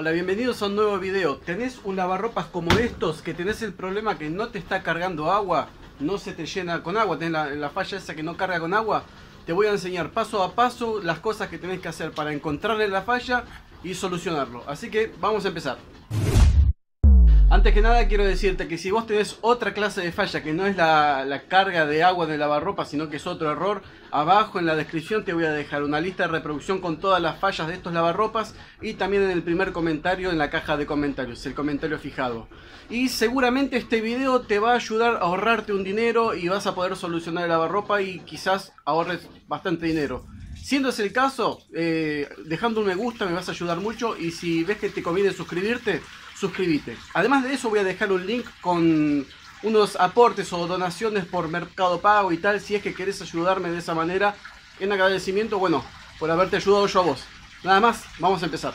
Hola, bienvenidos a un nuevo video. ¿Tenés un lavarropas como estos que tenés el problema que no te está cargando agua? No se te llena con agua, tenés la, la falla esa que no carga con agua. Te voy a enseñar paso a paso las cosas que tenés que hacer para encontrarle la falla y solucionarlo. Así que vamos a empezar. Antes que nada quiero decirte que si vos tenés otra clase de falla que no es la, carga de agua de lavarropa, sino que es otro error, abajo en la descripción te voy a dejar una lista de reproducción con todas las fallas de estos lavarropas y también en el primer comentario en la caja de comentarios, el comentario fijado. Y seguramente este video te va a ayudar a ahorrarte un dinero y vas a poder solucionar el lavarropa y quizás ahorres bastante dinero. Siendo ese el caso, eh, dejando un me gusta me vas a ayudar mucho y si ves que te conviene suscribirte, suscríbete. Además de eso voy a dejar un link con unos aportes o donaciones por Mercado Pago y tal, si es que quieres ayudarme de esa manera, en agradecimiento, bueno, por haberte ayudado yo a vos. Nada más, vamos a empezar.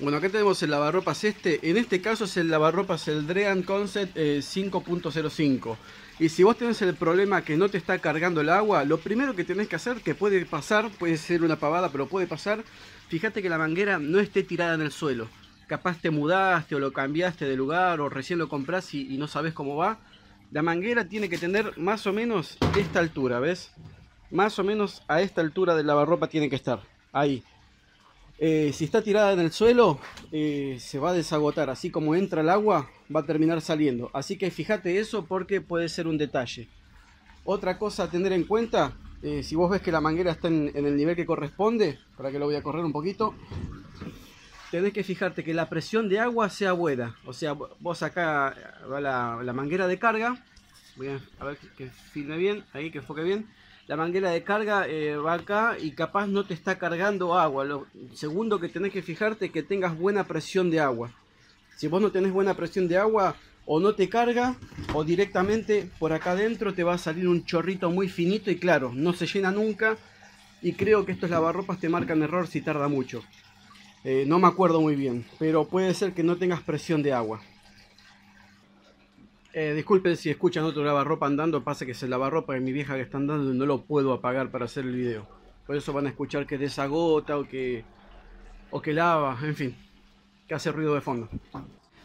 Bueno, acá tenemos el lavarropas este, en este caso es el lavarropas el Drean Concept 5.05. Eh, y si vos tenés el problema que no te está cargando el agua, lo primero que tenés que hacer, que puede pasar, puede ser una pavada, pero puede pasar, fíjate que la manguera no esté tirada en el suelo capaz te mudaste o lo cambiaste de lugar o recién lo compras y, no sabes cómo va, la manguera tiene que tener más o menos esta altura, ¿ves? Más o menos a esta altura del lavarropa tiene que estar, ahí. Eh, si está tirada en el suelo, eh, se va a desagotar, así como entra el agua, va a terminar saliendo. Así que fíjate eso porque puede ser un detalle. Otra cosa a tener en cuenta, eh, si vos ves que la manguera está en, en el nivel que corresponde, para que lo voy a correr un poquito, tenés que fijarte que la presión de agua sea buena. O sea, vos acá eh, la, la manguera de carga, voy a, ver que, que, bien, ahí que enfoque bien. La manguera de carga eh, va acá y capaz no te está cargando agua. Lo segundo que tenés que fijarte que tengas buena presión de agua. Si vos no tenés buena presión de agua, o no te carga, o directamente por acá adentro te va a salir un chorrito muy finito y claro, no se llena nunca. Y creo que estos lavarropas te marcan error si tarda mucho. Eh, no me acuerdo muy bien, pero puede ser que no tengas presión de agua. Eh, disculpen si escuchan otro lavarropa andando, pasa que se lavarropa de mi vieja que está andando y no lo puedo apagar para hacer el video. Por eso van a escuchar que desagota o que, o que lava, en fin, que hace ruido de fondo.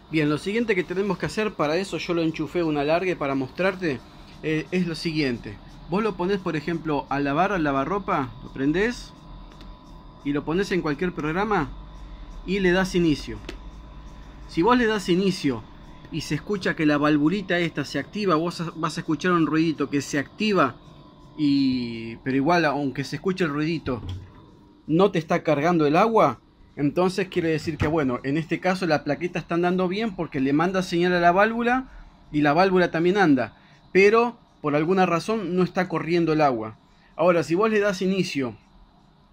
Bien, lo siguiente que tenemos que hacer, para eso yo lo enchufé un alargue para mostrarte, eh, es lo siguiente. Vos lo pones, por ejemplo, a lavar al lavarropa, lo prendés y lo pones en cualquier programa y le das inicio. Si vos le das inicio y se escucha que la valvulita esta se activa, vos vas a escuchar un ruidito que se activa y pero igual aunque se escuche el ruidito no te está cargando el agua, entonces quiere decir que bueno, en este caso la plaqueta está andando bien porque le manda señal a la válvula y la válvula también anda, pero por alguna razón no está corriendo el agua. Ahora, si vos le das inicio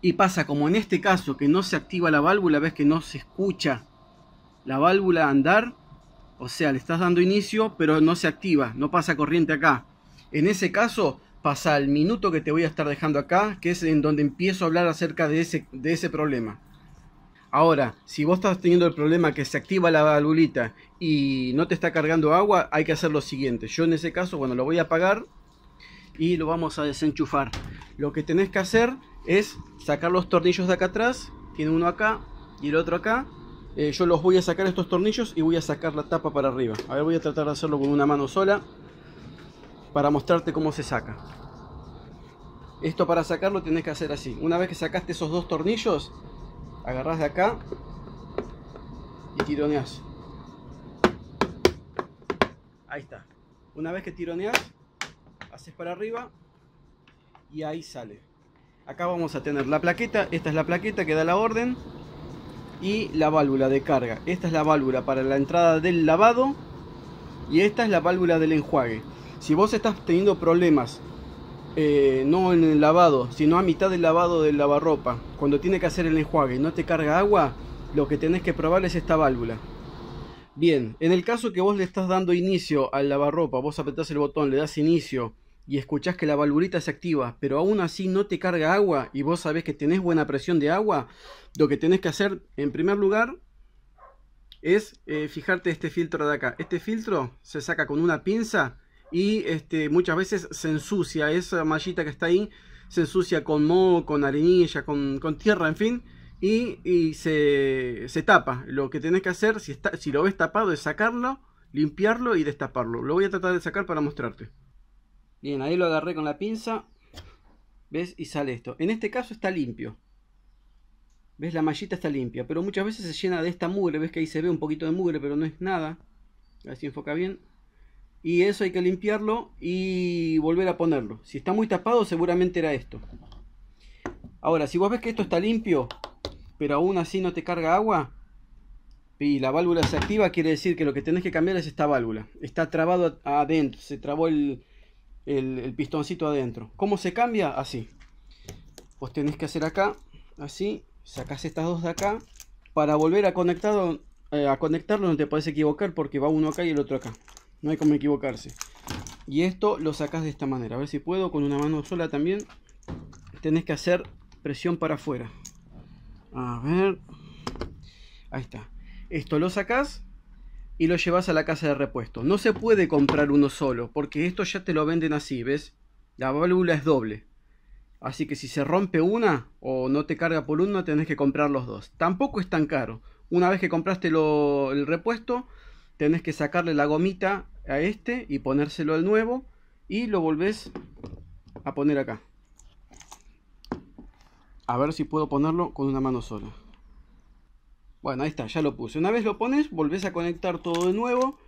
y pasa como en este caso que no se activa la válvula, ves que no se escucha la válvula andar, o sea, le estás dando inicio, pero no se activa, no pasa corriente acá. En ese caso, pasa el minuto que te voy a estar dejando acá, que es en donde empiezo a hablar acerca de ese, de ese problema. Ahora, si vos estás teniendo el problema que se activa la valvulita y no te está cargando agua, hay que hacer lo siguiente. Yo en ese caso, bueno, lo voy a apagar y lo vamos a desenchufar. Lo que tenés que hacer es sacar los tornillos de acá atrás, tiene uno acá y el otro acá. Eh, yo los voy a sacar estos tornillos y voy a sacar la tapa para arriba. A ver, voy a tratar de hacerlo con una mano sola para mostrarte cómo se saca. Esto para sacarlo tenés que hacer así. Una vez que sacaste esos dos tornillos, agarras de acá y tironeas Ahí está. Una vez que tironeas haces para arriba y ahí sale. Acá vamos a tener la plaqueta, esta es la plaqueta que da la orden y la válvula de carga. Esta es la válvula para la entrada del lavado y esta es la válvula del enjuague. Si vos estás teniendo problemas, eh, no en el lavado, sino a mitad del lavado del lavarropa, cuando tiene que hacer el enjuague y no te carga agua, lo que tenés que probar es esta válvula. Bien, en el caso que vos le estás dando inicio al lavarropa, vos apretás el botón, le das inicio y escuchás que la valvulita se activa, pero aún así no te carga agua y vos sabés que tenés buena presión de agua, lo que tenés que hacer en primer lugar es eh, fijarte este filtro de acá. Este filtro se saca con una pinza y este, muchas veces se ensucia, esa mallita que está ahí se ensucia con moho, con arenilla, con, tierra, en fin, y, se, tapa. Lo que tenés que hacer, si lo ves tapado, es sacarlo, limpiarlo y destaparlo. Lo voy a tratar de sacar para mostrarte. Bien, ahí lo agarré con la pinza. ¿Ves? Y sale esto. En este caso está limpio. ¿Ves? La mallita está limpia. Pero muchas veces se llena de esta mugre. ¿Ves que ahí se ve un poquito de mugre, pero no es nada? A ver si enfoca bien. Y eso hay que limpiarlo y volver a ponerlo. Si está muy tapado, seguramente era esto. Ahora, si vos ves que esto está limpio, pero aún así no te carga agua, y la válvula se activa, quiere decir que lo que tenés que cambiar es esta válvula. Está trabado adentro, se trabó el, el, pistoncito adentro. ¿Cómo se cambia? Así. Pues tenés que hacer acá, así, sacás estas dos de acá. Para volver a conectarlo, eh, a conectarlo no te puedes equivocar porque va uno acá y el otro acá. No hay como equivocarse. Y esto lo sacas de esta manera. A ver si puedo con una mano sola también. Tenés que hacer presión para afuera. A ver. Ahí está. Esto lo sacas y lo llevas a la casa de repuesto. No se puede comprar uno solo, porque esto ya te lo venden así, ¿ves? La válvula es doble. Así que si se rompe una o no te carga por una, tenés que comprar los dos. Tampoco es tan caro. Una vez que compraste el repuesto, tenés que sacarle la gomita a este y ponérselo al nuevo y lo volvés a poner acá. A ver si puedo ponerlo con una mano sola. Bueno, ahí está, ya lo puse. Una vez lo pones, volvés a conectar todo de nuevo.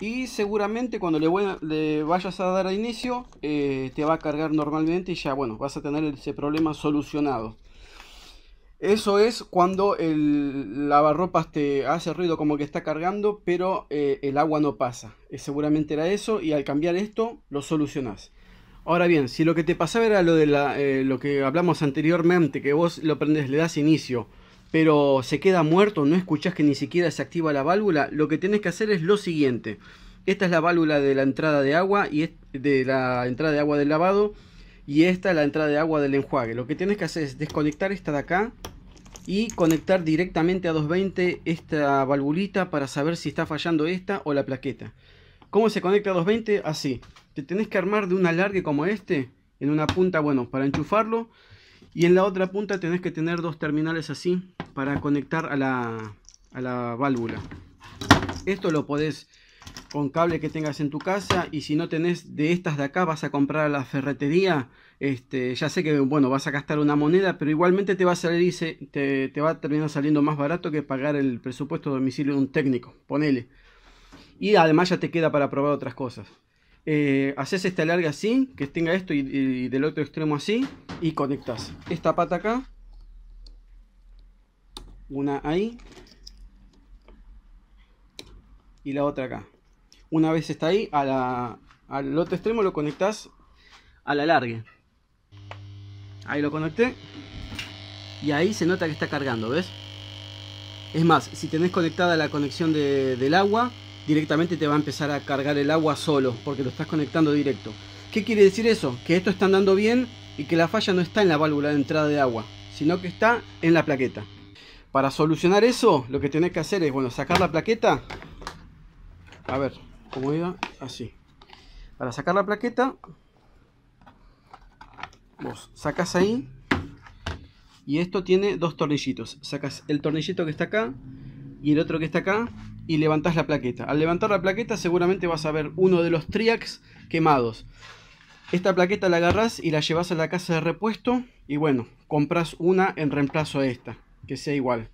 Y seguramente cuando le, vayas a dar a inicio, eh, te va a cargar normalmente y ya, bueno, vas a tener ese problema solucionado. Eso es cuando el lavarropas te hace ruido como que está cargando, pero eh, el agua no pasa. Eh, seguramente era eso y al cambiar esto lo solucionás. Ahora bien, si lo que te pasaba era lo de lo que hablamos anteriormente, que vos lo prendés, le das inicio, pero se queda muerto, no escuchas que ni siquiera se activa la válvula, lo que tienes que hacer es lo siguiente. Esta es la válvula de la entrada de agua y de la entrada de agua del lavado y esta es la entrada de agua del enjuague. Lo que tienes que hacer es desconectar esta de acá y conectar directamente a 220 esta valvulita para saber si está fallando esta o la plaqueta. ¿Cómo se conecta a 220? Así. Te tenés que armar de un alargue como este, en una punta, bueno, para enchufarlo. Y en la otra punta tenés que tener dos terminales así, para conectar a la, a la válvula. Esto lo podés con cable que tengas en tu casa y si no tenés de estas de acá vas a comprar a la ferretería este ya sé que bueno vas a gastar una moneda pero igualmente te va a salir te, te va a terminar saliendo más barato que pagar el presupuesto de domicilio de un técnico ponele y además ya te queda para probar otras cosas eh, haces esta larga así que tenga esto y, y del otro extremo así y conectas esta pata acá una ahí. Y la otra acá. Una vez está ahí, al otro extremo lo conectas a la larga. Ahí lo conecté. Y ahí se nota que está cargando, ¿ves? Es más, si tenés conectada la conexión del agua, directamente te va a empezar a cargar el agua solo, porque lo estás conectando directo. ¿Qué quiere decir eso? Que esto está andando bien y que la falla no está en la válvula de entrada de agua, sino que está en la plaqueta. Para solucionar eso, lo que tenés que hacer es, bueno, sacar la plaqueta. A ver, como iba? Así. Para sacar la plaqueta, vos sacas ahí. Y esto tiene dos tornillitos. Sacas el tornillito que está acá y el otro que está acá y levantás la plaqueta. Al levantar la plaqueta seguramente vas a ver uno de los triacs quemados. Esta plaqueta la agarras y la llevas a la casa de repuesto y bueno, compras una en reemplazo a esta que sea igual.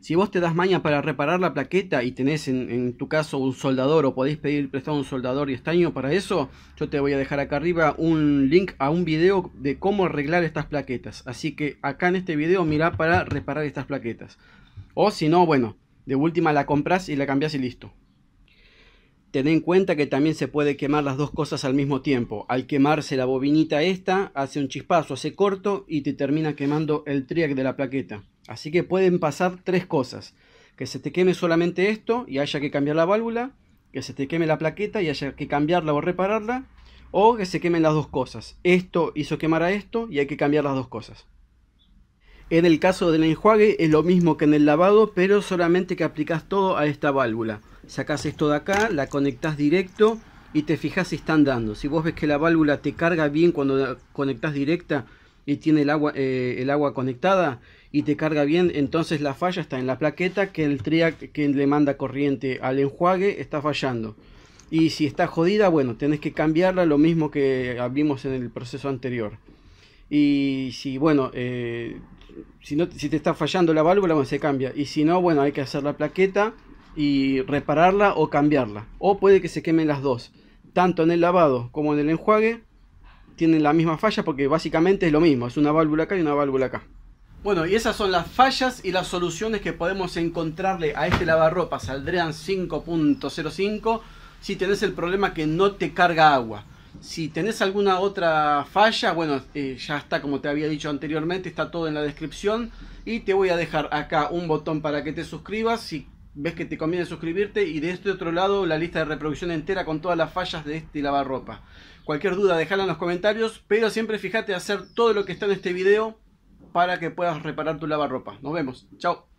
Si vos te das maña para reparar la plaqueta y tenés en, tu caso un soldador o podéis pedir prestado un soldador y estaño para eso, yo te voy a dejar acá arriba un link a un video de cómo arreglar estas plaquetas. Así que acá en este video mirá para reparar estas plaquetas. O si no, bueno, de última la compras y la cambias y listo. Ten en cuenta que también se puede quemar las dos cosas al mismo tiempo. Al quemarse la bobinita esta, hace un chispazo, hace corto y te termina quemando el triac de la plaqueta. Así que pueden pasar tres cosas. Que se te queme solamente esto y haya que cambiar la válvula, que se te queme la plaqueta y haya que cambiarla o repararla, o que se quemen las dos cosas. Esto hizo quemar a esto y hay que cambiar las dos cosas. En el caso del enjuague es lo mismo que en el lavado, pero solamente que aplicas todo a esta válvula. sacas esto de acá, la conectas directo y te fijas si están dando. Si vos ves que la válvula te carga bien cuando la conectás directa y tiene el agua eh, conectada, y te carga bien, entonces la falla está en la plaqueta que el triac que le manda corriente al enjuague está fallando. Y si está jodida, bueno, tenés que cambiarla, lo mismo que abrimos en el proceso anterior. Y si, bueno, eh, si, no, si te está fallando la válvula, se cambia. Y si no, bueno, hay que hacer la plaqueta y repararla o cambiarla. O puede que se quemen las dos. Tanto en el lavado como en el enjuague tienen la misma falla porque básicamente es lo mismo. Es una válvula acá y una válvula acá. Bueno, y esas son las fallas y las soluciones que podemos encontrarle a este lavarropa saldrían 5.05, si tenés el problema que no te carga agua. Si tenés alguna otra falla, bueno, eh, ya está como te había dicho anteriormente, está todo en la descripción. Y te voy a dejar acá un botón para que te suscribas si ves que te conviene suscribirte. Y de este otro lado la lista de reproducción entera con todas las fallas de este lavarropa. Cualquier duda dejala en los comentarios, pero siempre fíjate hacer todo lo que está en este video para que puedas reparar tu lavarropa. Nos vemos. Chao.